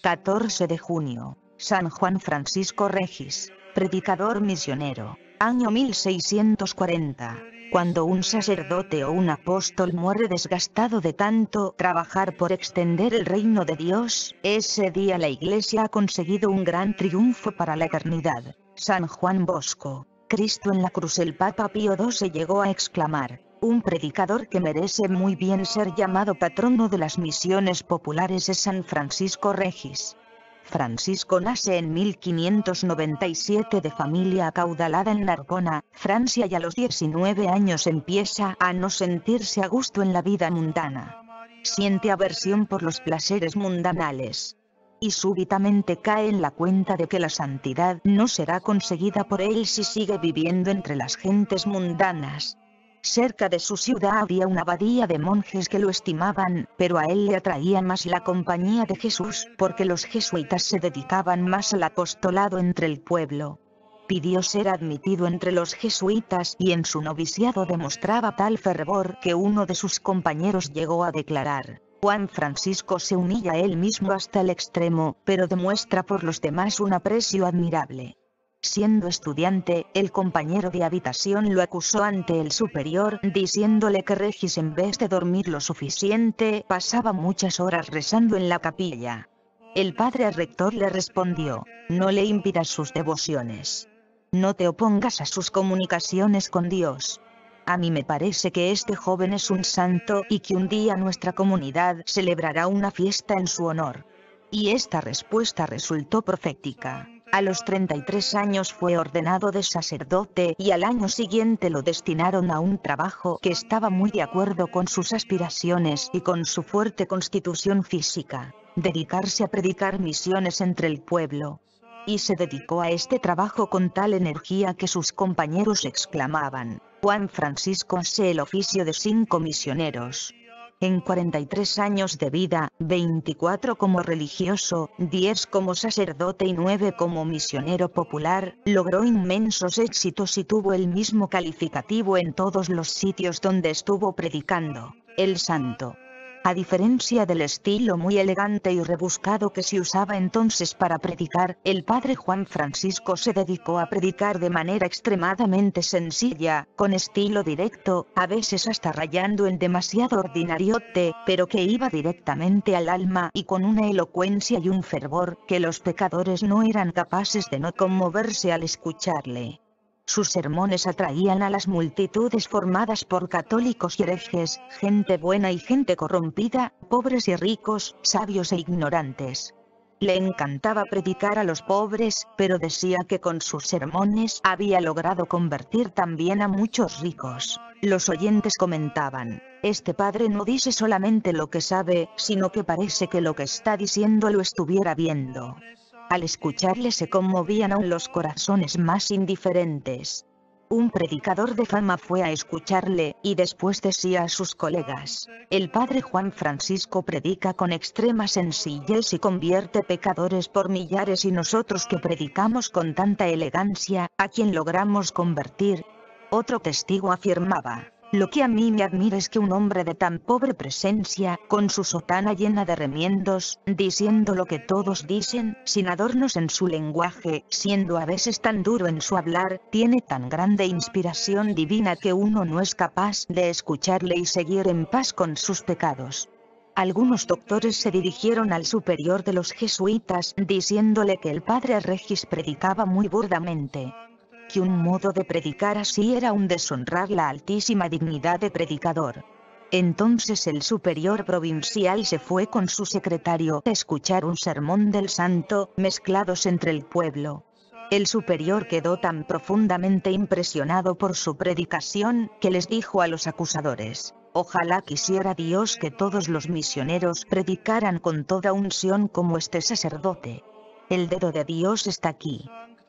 14 de junio, San Juan Francisco Regis, predicador misionero, año 1640, cuando un sacerdote o un apóstol muere desgastado de tanto trabajar por extender el reino de Dios, ese día la Iglesia ha conseguido un gran triunfo para la eternidad. San Juan Bosco, Cristo en la cruz el Papa Pío XII llegó a exclamar, un predicador que merece muy bien ser llamado patrono de las misiones populares es San Francisco Regis. Francisco nace en 1597 de familia acaudalada en Narbona, Francia y a los 19 años empieza a no sentirse a gusto en la vida mundana. Siente aversión por los placeres mundanales. Y súbitamente cae en la cuenta de que la santidad no será conseguida por él si sigue viviendo entre las gentes mundanas. Cerca de su ciudad había una abadía de monjes que lo estimaban, pero a él le atraía más la compañía de Jesús, porque los jesuitas se dedicaban más al apostolado entre el pueblo. Pidió ser admitido entre los jesuitas y en su noviciado demostraba tal fervor que uno de sus compañeros llegó a declarar. Juan Francisco se humilla a él mismo hasta el extremo, pero demuestra por los demás un aprecio admirable. Siendo estudiante, el compañero de habitación lo acusó ante el superior, diciéndole que Regis en vez de dormir lo suficiente, pasaba muchas horas rezando en la capilla. El padre rector le respondió, no le impidas sus devociones. No te opongas a sus comunicaciones con Dios. A mí me parece que este joven es un santo y que un día nuestra comunidad celebrará una fiesta en su honor. Y esta respuesta resultó profética. A los 33 años fue ordenado de sacerdote y al año siguiente lo destinaron a un trabajo que estaba muy de acuerdo con sus aspiraciones y con su fuerte constitución física, dedicarse a predicar misiones entre el pueblo. Y se dedicó a este trabajo con tal energía que sus compañeros exclamaban, Juan Francisco sé el oficio de cinco misioneros en 43 años de vida, 24 como religioso, 10 como sacerdote y 9 como misionero popular, logró inmensos éxitos y tuvo el mismo calificativo en todos los sitios donde estuvo predicando. El santo a diferencia del estilo muy elegante y rebuscado que se usaba entonces para predicar, el padre Juan Francisco se dedicó a predicar de manera extremadamente sencilla, con estilo directo, a veces hasta rayando en demasiado ordinariote, pero que iba directamente al alma y con una elocuencia y un fervor que los pecadores no eran capaces de no conmoverse al escucharle. Sus sermones atraían a las multitudes formadas por católicos y herejes, gente buena y gente corrompida, pobres y ricos, sabios e ignorantes. Le encantaba predicar a los pobres, pero decía que con sus sermones había logrado convertir también a muchos ricos. Los oyentes comentaban, este padre no dice solamente lo que sabe, sino que parece que lo que está diciendo lo estuviera viendo. Al escucharle se conmovían aún los corazones más indiferentes. Un predicador de fama fue a escucharle, y después decía a sus colegas, el padre Juan Francisco predica con extrema sencillez y convierte pecadores por millares y nosotros que predicamos con tanta elegancia, a quién logramos convertir. Otro testigo afirmaba, lo que a mí me admira es que un hombre de tan pobre presencia, con su sotana llena de remiendos, diciendo lo que todos dicen, sin adornos en su lenguaje, siendo a veces tan duro en su hablar, tiene tan grande inspiración divina que uno no es capaz de escucharle y seguir en paz con sus pecados algunos doctores se dirigieron al superior de los jesuitas diciéndole que el padre Regis predicaba muy burdamente que un modo de predicar así era un deshonrar la altísima dignidad de predicador. Entonces el superior provincial se fue con su secretario a escuchar un sermón del santo, mezclados entre el pueblo. El superior quedó tan profundamente impresionado por su predicación, que les dijo a los acusadores, Ojalá quisiera Dios que todos los misioneros predicaran con toda unción como este sacerdote. El dedo de Dios está aquí.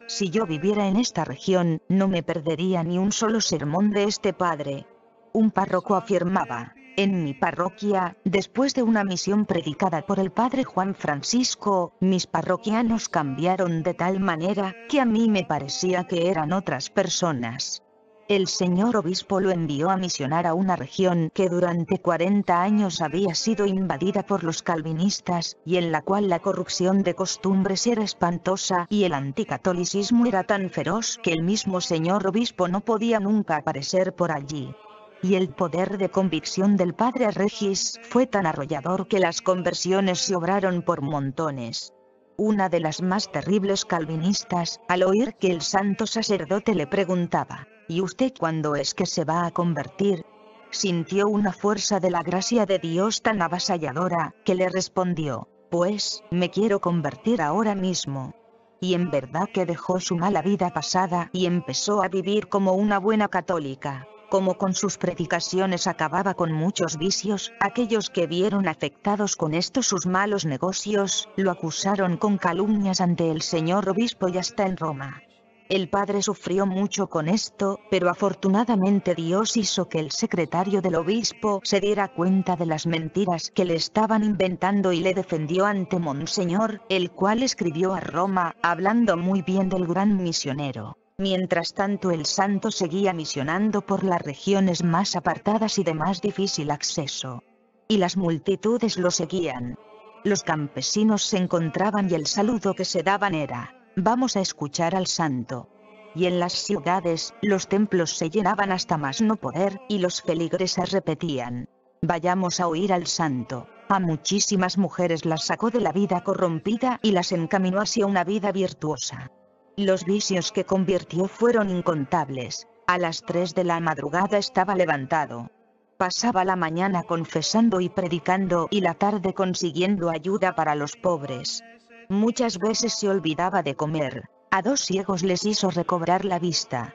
Si yo viviera en esta región, no me perdería ni un solo sermón de este padre. Un párroco afirmaba, en mi parroquia, después de una misión predicada por el padre Juan Francisco, mis parroquianos cambiaron de tal manera que a mí me parecía que eran otras personas. El señor obispo lo envió a misionar a una región que durante 40 años había sido invadida por los calvinistas, y en la cual la corrupción de costumbres era espantosa y el anticatolicismo era tan feroz que el mismo señor obispo no podía nunca aparecer por allí y el poder de convicción del padre Regis fue tan arrollador que las conversiones se obraron por montones. Una de las más terribles calvinistas, al oír que el santo sacerdote le preguntaba, ¿Y usted cuándo es que se va a convertir? Sintió una fuerza de la gracia de Dios tan avasalladora, que le respondió, pues, me quiero convertir ahora mismo. Y en verdad que dejó su mala vida pasada y empezó a vivir como una buena católica. Como con sus predicaciones acababa con muchos vicios, aquellos que vieron afectados con esto sus malos negocios, lo acusaron con calumnias ante el señor obispo y hasta en Roma. El padre sufrió mucho con esto, pero afortunadamente Dios hizo que el secretario del obispo se diera cuenta de las mentiras que le estaban inventando y le defendió ante Monseñor, el cual escribió a Roma, hablando muy bien del gran misionero. Mientras tanto el santo seguía misionando por las regiones más apartadas y de más difícil acceso. Y las multitudes lo seguían. Los campesinos se encontraban y el saludo que se daban era vamos a escuchar al santo. Y en las ciudades, los templos se llenaban hasta más no poder, y los se repetían. Vayamos a oír al santo. A muchísimas mujeres las sacó de la vida corrompida y las encaminó hacia una vida virtuosa. Los vicios que convirtió fueron incontables. A las 3 de la madrugada estaba levantado. Pasaba la mañana confesando y predicando y la tarde consiguiendo ayuda para los pobres. Muchas veces se olvidaba de comer. A dos ciegos les hizo recobrar la vista.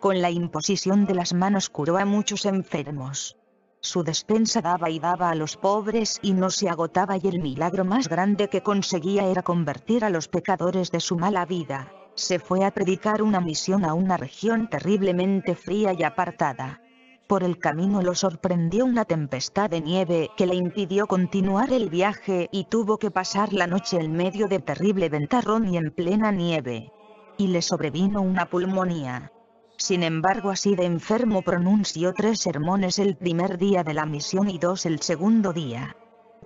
Con la imposición de las manos curó a muchos enfermos. Su despensa daba y daba a los pobres y no se agotaba y el milagro más grande que conseguía era convertir a los pecadores de su mala vida. Se fue a predicar una misión a una región terriblemente fría y apartada. Por el camino lo sorprendió una tempestad de nieve que le impidió continuar el viaje y tuvo que pasar la noche en medio de terrible ventarrón y en plena nieve. Y le sobrevino una pulmonía. Sin embargo así de enfermo pronunció tres sermones el primer día de la misión y dos el segundo día.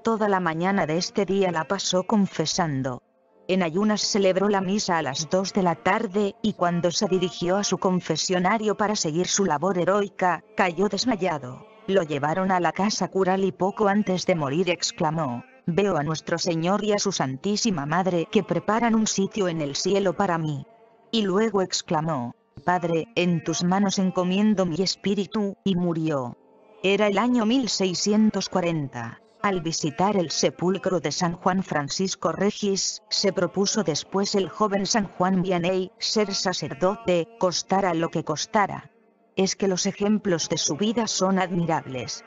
Toda la mañana de este día la pasó confesando, en ayunas celebró la misa a las 2 de la tarde, y cuando se dirigió a su confesionario para seguir su labor heroica, cayó desmayado. Lo llevaron a la casa cural y poco antes de morir exclamó, Veo a nuestro Señor y a su Santísima Madre que preparan un sitio en el cielo para mí. Y luego exclamó, Padre, en tus manos encomiendo mi espíritu, y murió. Era el año 1640. Al visitar el sepulcro de San Juan Francisco Regis, se propuso después el joven San Juan Vianney ser sacerdote, costara lo que costara. Es que los ejemplos de su vida son admirables.